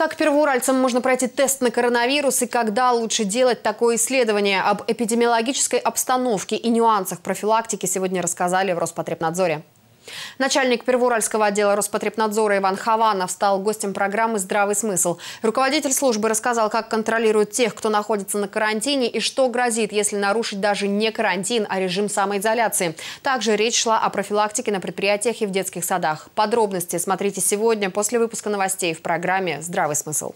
Как первоуральцам можно пройти тест на коронавирус и когда лучше делать такое исследование? Об эпидемиологической обстановке и нюансах профилактики сегодня рассказали в Роспотребнадзоре. Начальник Первоуральского отдела Роспотребнадзора Иван Хованов стал гостем программы «Здравый смысл». Руководитель службы рассказал, как контролируют тех, кто находится на карантине и что грозит, если нарушить даже не карантин, а режим самоизоляции. Также речь шла о профилактике на предприятиях и в детских садах. Подробности смотрите сегодня после выпуска новостей в программе «Здравый смысл».